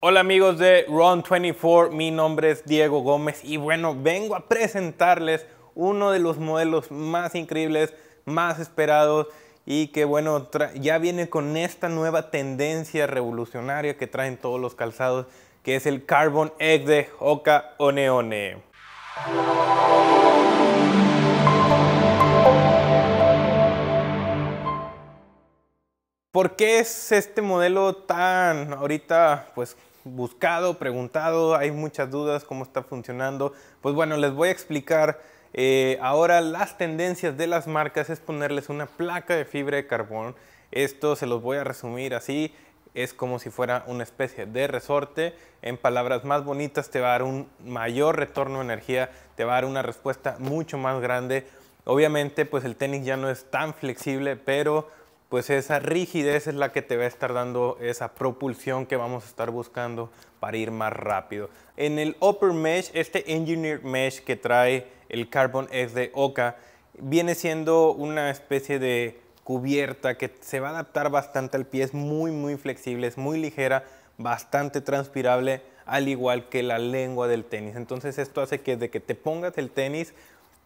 Hola amigos de Ron24, mi nombre es Diego Gómez y bueno, vengo a presentarles uno de los modelos más increíbles, más esperados y que bueno, ya viene con esta nueva tendencia revolucionaria que traen todos los calzados, que es el Carbon Egg de Oka One ¿Por qué es este modelo tan ahorita pues buscado, preguntado, hay muchas dudas cómo está funcionando. Pues bueno, les voy a explicar. Eh, ahora las tendencias de las marcas es ponerles una placa de fibra de carbón. Esto se los voy a resumir así. Es como si fuera una especie de resorte. En palabras más bonitas te va a dar un mayor retorno de energía, te va a dar una respuesta mucho más grande. Obviamente pues el tenis ya no es tan flexible, pero pues esa rigidez es la que te va a estar dando esa propulsión que vamos a estar buscando para ir más rápido. En el upper mesh, este engineered mesh que trae el Carbon S de Oka, viene siendo una especie de cubierta que se va a adaptar bastante al pie, es muy muy flexible, es muy ligera, bastante transpirable, al igual que la lengua del tenis. Entonces esto hace que de que te pongas el tenis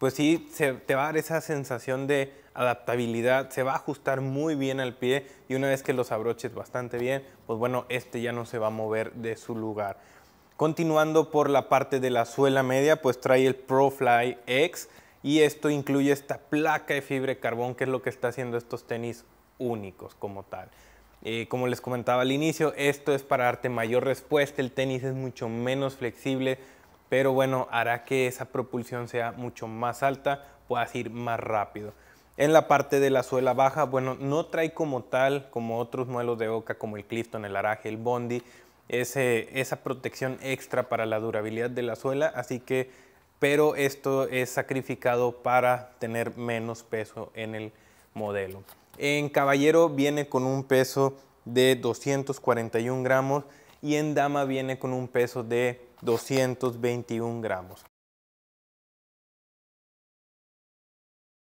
pues sí, te va a dar esa sensación de adaptabilidad, se va a ajustar muy bien al pie y una vez que los abroches bastante bien, pues bueno, este ya no se va a mover de su lugar. Continuando por la parte de la suela media, pues trae el ProFly X y esto incluye esta placa de fibra de carbón que es lo que está haciendo estos tenis únicos como tal. Eh, como les comentaba al inicio, esto es para darte mayor respuesta, el tenis es mucho menos flexible, pero bueno, hará que esa propulsión sea mucho más alta, puedas ir más rápido. En la parte de la suela baja, bueno, no trae como tal, como otros modelos de Oca, como el Clifton, el Araje, el Bondi, esa protección extra para la durabilidad de la suela, así que, pero esto es sacrificado para tener menos peso en el modelo. En Caballero viene con un peso de 241 gramos y en Dama viene con un peso de veintiún gramos.